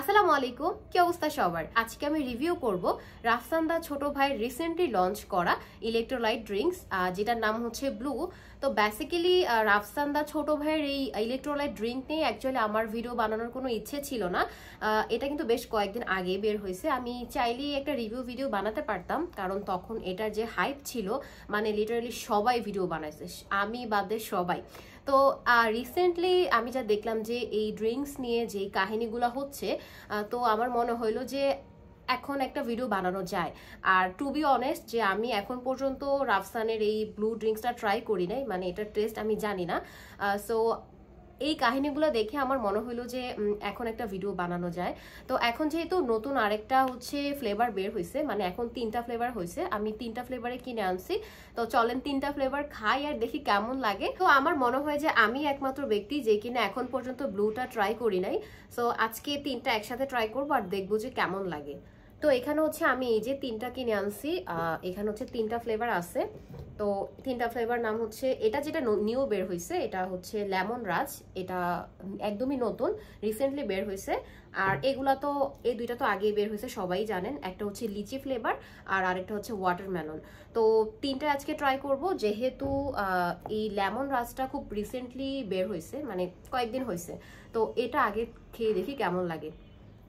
আসসালামু আলাইকুম কি অবস্থা সবার আজকে আমি রিভিউ করব রাফসান্দা ছোট ভাই রিসেন্টলি লঞ্চ করা ইলেকট্রোলাইট ড্রিঙ্কস যেটার নাম হচ্ছে ব্লু তো বেসিক্যালি রাফসান্দা ছোট ভাইয়ের এই ইলেকট্রোলাইট ড্রিঙ্ক নিয়ে অ্যাকচুয়ালি আমার ভিডিও বানানোর কোনো ইচ্ছে ছিল না এটা কিন্তু বেশ কয়েকদিন আগে বের হয়েছে আমি চাইলেই একটা রিভিউ ভিডিও বানাতে পারতাম কারণ তখন এটার যে হাইপ ছিল মানে লিটারালি সবাই ভিডিও বানাইছে আমি বাদে সবাই তো রিসেন্টলি আমি যা দেখলাম যে এই ড্রিঙ্কস নিয়ে যে কাহিনীগুলো হচ্ছে তো আমার মনে হইলো যে এখন একটা ভিডিও বানানো যায় আর টু বি অনেস্ট যে আমি এখন পর্যন্ত রাফসানের এই ব্লু ড্রিঙ্কসটা ট্রাই করি নাই মানে এটার টেস্ট আমি জানি না সো এই কাহিনীগুলো দেখে আমার মনে হলো যে এখন একটা ভিডিও বানানো যায় তো এখন যেহেতু নতুন আরেকটা হচ্ছে ফ্লেভার বের হয়েছে মানে এখন তিনটা ফ্লেভার হয়েছে আমি তিনটা ফ্লেভারে কিনে আনছি তো চলেন তিনটা ফ্লেভার খাই আর দেখি কেমন লাগে তো আমার মনে হয় যে আমি একমাত্র ব্যক্তি যে কিনা এখন পর্যন্ত ব্লুটা ট্রাই করি নাই সো আজকে তিনটা একসাথে ট্রাই করবো আর দেখবো যে কেমন লাগে তো এখানে হচ্ছে আমি এই যে তিনটা কিনে আনছি এখানে হচ্ছে তিনটা ফ্লেভার আছে তো তিনটা ফ্লেভার নাম হচ্ছে এটা যেটা নিউ বের হয়েছে এটা হচ্ছে লেমন রাজ এটা একদমই নতুন রিসেন্টলি বের হয়েছে আর এগুলা তো এই দুইটা তো আগেই বের হয়েছে সবাই জানেন একটা হচ্ছে লিচি ফ্লেভার আর আরেকটা হচ্ছে ওয়াটারমেলন তো তিনটা আজকে ট্রাই করব যেহেতু এই লেমন রাজটা খুব রিসেন্টলি বের হয়েছে মানে কয়েকদিন হয়েছে তো এটা আগে খেয়ে দেখি কেমন লাগে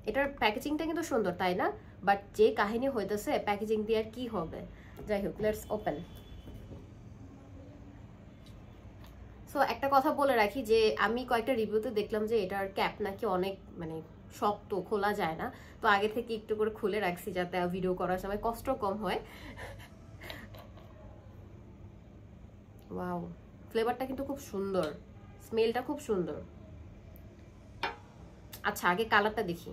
এটার প্যাকেজিংটা কিন্তু সুন্দর তাই না বাট যে কাহিনী হইতেছে প্যাকেজিং দিয়ে আর কি হবে যাই হোক লেটস ওপেন সো একটা কথা বলে রাখি যে আমি কয়েকটা রিভিউতে দেখলাম যে এটার ক্যাপ নাকি অনেক মানে শক্ত খোলা যায় না তো আগে থেকে একটু করে খুলে রাখছি যাতে ভিডিও করার সময় কষ্ট কম হয় ওয়াও ফ্লেভারটা কিন্তু খুব সুন্দর স্মেলটা খুব সুন্দর আচ্ছা আগে কালারটা দেখি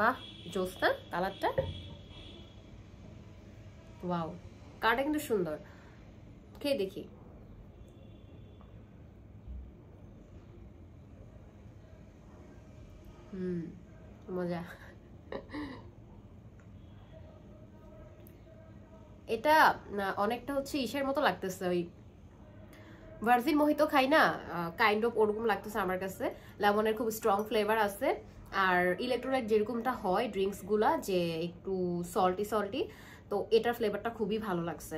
বাহ জোস কালারটা ওয়াও কালারটা কিন্তু সুন্দর খেয়ে দেখি হুম মজা এটা অনেকটা হচ্ছে ইসের মতো লাগতেছে ওই ভার্জিন মোহিতো খাই না কাইন্ড অফ ওরকম লাগতেছে আমার কাছে লেমনের খুব স্ট্রং ফ্লেভার আছে আর ইলেকট্রোলাইট যেরকমটা হয় ড্রিঙ্কসগুলা যে একটু সল্টি সল্টি তো এটার ফ্লেভারটা খুবই ভালো লাগছে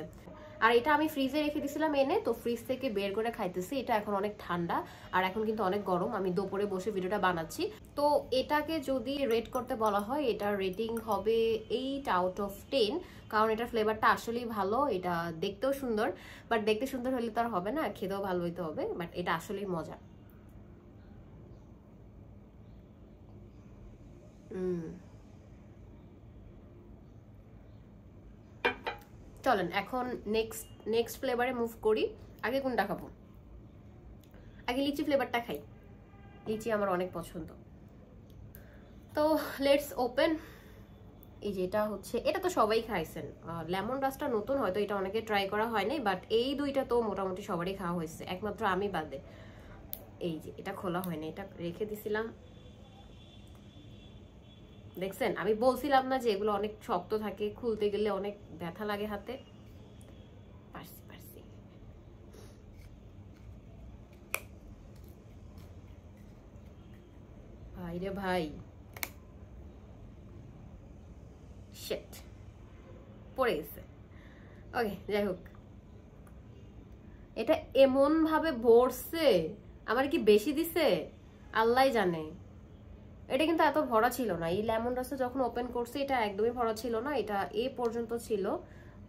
আর এটা আমি ফ্রিজে রেখে দিছিলাম এনে তো ফ্রিজ থেকে বের করে খাইতেছি এটা এখন অনেক ঠান্ডা আর এখন কিন্তু অনেক গরম আমি দুপুরে বসে ভিডিওটা বানাচ্ছি তো এটাকে যদি রেট করতে বলা হয় এটার রেটিং হবে এইট আউট অফ টেন কারণ এটার ফ্লেভারটা আসলেই ভালো এটা দেখতেও সুন্দর বাট দেখতে সুন্দর হলে তো আর হবে না খেতেও ভালো হইতে হবে বাট এটা আসলেই মজা হুম চলেন এখন নেক্সট নেক্সট ফ্লেভারে মুভ করি আগে কোনটা খাবো আগে লিচি ফ্লেভারটা খাই লিচি আমার অনেক পছন্দ তো লেটস ওপেন এই যেটা হচ্ছে এটা তো সবাই খাইছেন লেমন রাসটা নতুন হয়তো এটা অনেকে ট্রাই করা হয়নি বাট এই দুইটা তো মোটামুটি সবারই খাওয়া হয়েছে একমাত্র আমি বাদে এই যে এটা খোলা হয়নি এটা রেখে দিছিলাম দেখছেন আমি বলছিলাম না যে এগুলো অনেক শক্ত থাকে খুলতে গেলে অনেক ব্যথা লাগে হাতে পারছি ভাই রে ভাই শেট পড়ে গেছে ওকে যাই হোক এটা এমন ভাবে ভরছে আমার কি বেশি দিছে আল্লাহ জানে এটা কিন্তু এত ভরা ছিল না এই লেমন রাস্তা যখন ওপেন করছি এটা একদমই ভরা ছিল না এটা এ পর্যন্ত ছিল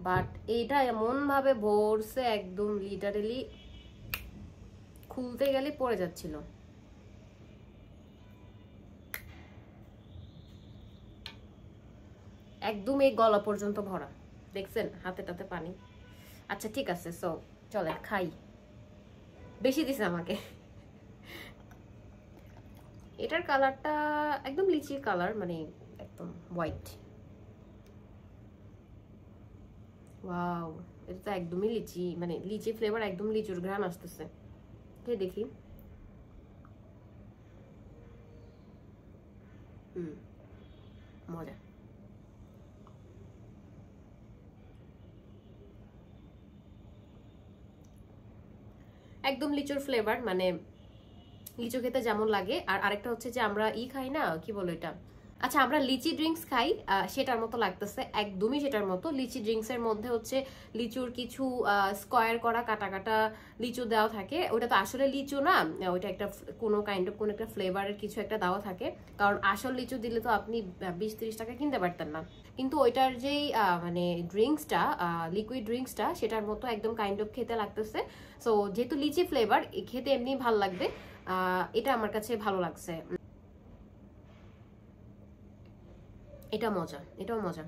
বাট এইটা এমনভাবে ভরছে একদম লিটারেলি খুলতে গেলে পড়ে যাচ্ছিল একদম এই গলা পর্যন্ত ভরা দেখছেন হাতে টাতে পানি আচ্ছা ঠিক আছে সো চলে খাই বেশি দিছে আমাকে এটার কালারটা একদম লিচির কালার মানে একদম হোয়াইট ওয়াও এটা তো একদমই লিচি মানে লিচি ফ্লেভার একদম লিচুর ঘ্রাম আসতেছে দেখি হুম মজা একদম লিচুর ফ্লেভার মানে লিচু খেতে যেমন লাগে আর আরেকটা হচ্ছে যে আমরা ই খাই না কি বলো এটা আচ্ছা আমরা লিচি ড্রিঙ্কস খাই সেটার মতো লাগতেছে একদমই সেটার মতো লিচি এর মধ্যে হচ্ছে লিচুর কিছু স্কোয়ার করা কাটা কাটা লিচু দেওয়া থাকে ওটা তো আসলে লিচু না ওইটা একটা কোনো কাইন্ড অফ কোনো একটা ফ্লেভারের কিছু একটা দেওয়া থাকে কারণ আসল লিচু দিলে তো আপনি বিশ তিরিশ টাকা কিনতে পারতেন না কিন্তু ওইটার যেই মানে ড্রিঙ্কসটা লিকুইড ড্রিঙ্কসটা সেটার মতো একদম কাইন্ড অফ খেতে লাগতেছে সো যেহেতু লিচি ফ্লেভার খেতে এমনি ভাল লাগবে এটা আমার কাছে ভালো লাগছে এটা মজা এটাও মজা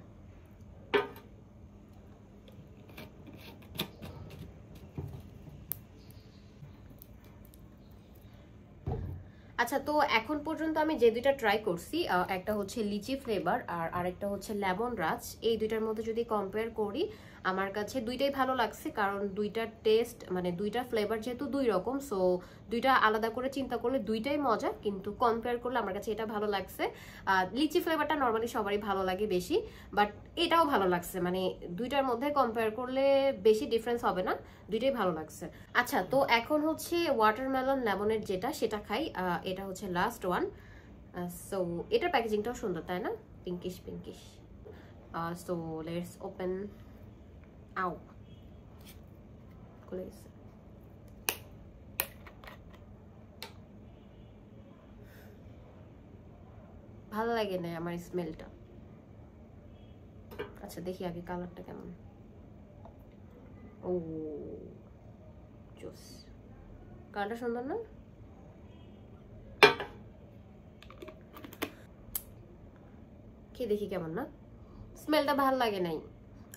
আচ্ছা তো এখন পর্যন্ত আমি যে দুইটা ট্রাই করছি একটা হচ্ছে লিচি ফ্লেভার আর আরেকটা হচ্ছে লেমন রাজ এই দুইটার মধ্যে যদি কম্পেয়ার করি আমার কাছে দুইটাই ভালো লাগছে কারণ দুইটার টেস্ট মানে দুইটার ফ্লেভার যেহেতু দুই রকম সো দুইটা আলাদা করে চিন্তা করলে দুইটাই মজা কিন্তু কম্পেয়ার করলে আমার কাছে এটা ভালো লাগছে লিচি ফ্লেভারটা নর্মালি সবারই ভালো লাগে বেশি বাট এটাও ভালো লাগছে মানে দুইটার মধ্যে কম্পেয়ার করলে বেশি ডিফারেন্স হবে না দুইটাই ভালো লাগছে আচ্ছা তো এখন হচ্ছে ওয়াটারমেলন লেমনের যেটা সেটা খাই এটা হচ্ছে লাস্ট ওয়ান সো এটার প্যাকেজিংটাও সুন্দর তাই না pinkish pinkish so let's open Au. Com ভালো লাগে না আমার স্মেলটা আচ্ছা দেখি আগে কালারটা কেমন কালারটা সুন্দর না কি দেখি কেমন না স্মেলটা ভাল লাগে নাই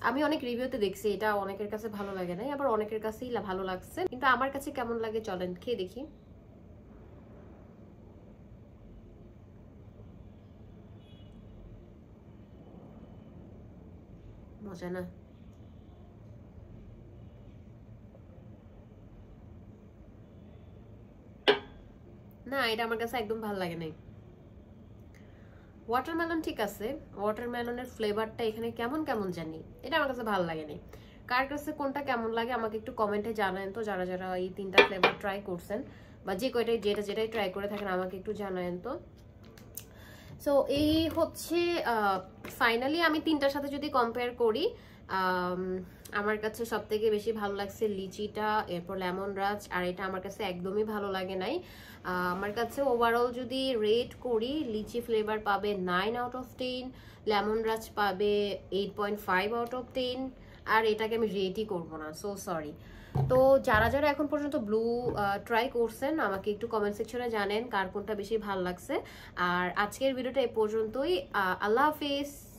আমি অনেক রিভিউতে দেখছি এটা অনেকের কাছে ভালো লাগে নাই আবার অনেকের কাছেই ভালো লাগছে কিন্তু আমার কাছে কেমন লাগে চলেন খেয়ে দেখি মজা না না এটা আমার কাছে একদম ভালো লাগে নাই ওয়াটারমেলন ঠিক আছে ওয়াটারমেলনের ফ্লেভারটা এখানে কেমন কেমন জানি এটা আমার কাছে ভালো লাগেনি কার কাছে কোনটা কেমন লাগে আমাকে একটু কমেন্টে জানায় তো যারা যারা এই তিনটা ফ্লেভার ট্রাই করছেন বা যে কয়টাই যেটা যেটাই ট্রাই করে থাকেন আমাকে একটু জানায়েন তো সো এই হচ্ছে ফাইনালি আমি তিনটার সাথে যদি কম্পেয়ার করি আমার কাছে সব থেকে বেশি ভালো লাগছে লিচিটা এরপর লেমন রাজ আর এটা আমার কাছে একদমই ভালো লাগে নাই আমার কাছে ওভারঅল যদি রেট করি লিচি ফ্লেভার পাবে nine out of ten lemon রাজ পাবে eight point five out of ten আর এটাকে আমি রেডি করব না সো সরি তো যারা যারা এখন পর্যন্ত ব্লু ট্রাই করছেন আমাকে একটু কমেন্ট সেকশনে জানেন কার কোনটা বেশি ভালো লাগছে আর আজকের ভিডিওটা এ পর্যন্তই আল্লাহ হাফিজ